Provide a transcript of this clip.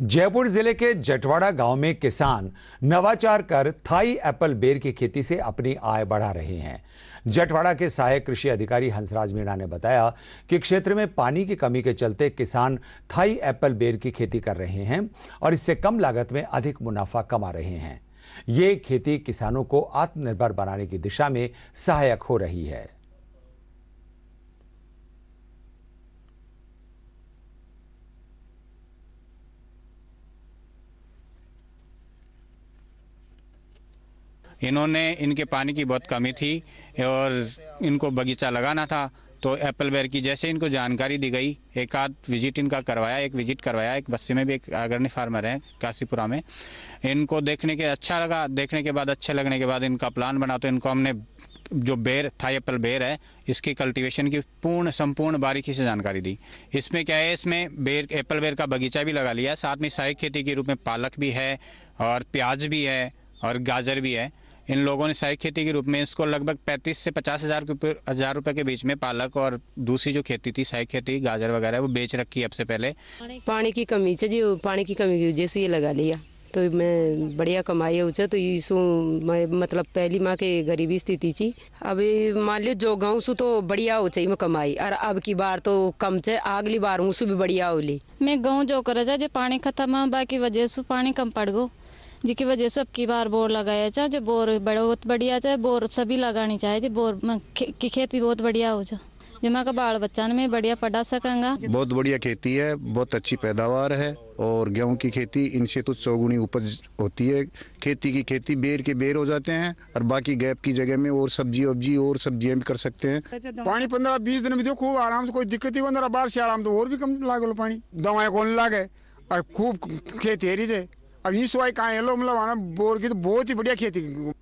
जयपुर जिले के जटवाड़ा गांव में किसान नवाचार कर थाई एप्पल बेर की खेती से अपनी आय बढ़ा रहे हैं जटवाड़ा के सहायक कृषि अधिकारी हंसराज मीणा ने बताया कि क्षेत्र में पानी की कमी के चलते किसान थाई एप्पल बेर की खेती कर रहे हैं और इससे कम लागत में अधिक मुनाफा कमा रहे हैं ये खेती किसानों को आत्मनिर्भर बनाने की दिशा में सहायक हो रही है इन्होंने इनके पानी की बहुत कमी थी और इनको बगीचा लगाना था तो एप्पल बेर की जैसे इनको जानकारी दी गई एक आध विजिट इनका करवाया एक विजिट करवाया एक बस्ती में भी एक अग्रणी फार्मर है काशीपुरा में इनको देखने के अच्छा लगा देखने के बाद अच्छे लगने के बाद इनका प्लान बना तो इनको हमने जो बेर था एप्पल बेर है इसकी कल्टीवेशन की पूर्ण संपूर्ण बारीकी से जानकारी दी इसमें क्या है इसमें बेर एप्पल बेर का बगीचा भी लगा लिया साथ में सहायक खेती के रूप में पालक भी है और प्याज भी है और गाजर भी है इन लोगों ने सहायक खेती के रूप में इसको लगभग पैंतीस से पचास हज़ार हज़ार रुपये के बीच में पालक और दूसरी जो खेती थी सहायक खेती गाजर वगैरह वो बेच रखी है अब से पहले पानी की कमी से जी पानी की कमी की वजह से ये लगा लिया तो मैं बढ़िया कमाई उचा तो इसो मैं मतलब पहली माँ के गरीबी स्थिति थी अभी मान लियो जो गाँव सु तो बढ़िया हो चाहिए मैं कमाई और अब की बार तो कम छे अगली बार हूँ भी बढ़िया होली मैं गाँव जो करे जो पानी खत्म है बाकी वजह से पानी कम पड़ गो जिसकी वजह से सबकी बार बोर लगाया चाहे जो बोर बड़ो बहुत बढ़िया चाहे बोर सभी लगानी जो बोर की खेती बहुत बढ़िया हो जाए जमा का बाल बच्चा में बढ़िया पढ़ा सकेंगा बहुत बढ़िया खेती है बहुत अच्छी पैदावार है और गेहूं की खेती इनसे तो चौगुनी उपज होती है खेती की खेती बेर के बेर हो जाते हैं और बाकी गैप की जगह में और सब्जी वब्जी और सब्जियां भी कर सकते हैं पानी पंद्रह बीस दिन में दो खूब आराम से कोई दिक्कत ही बारिश आराम तो और भी कम लागे पानी दवाएं कौन लागे और खूब खेती हेरी जाए अब इस वाई का मतलब बोर की तो बहुत ही बढ़िया खेती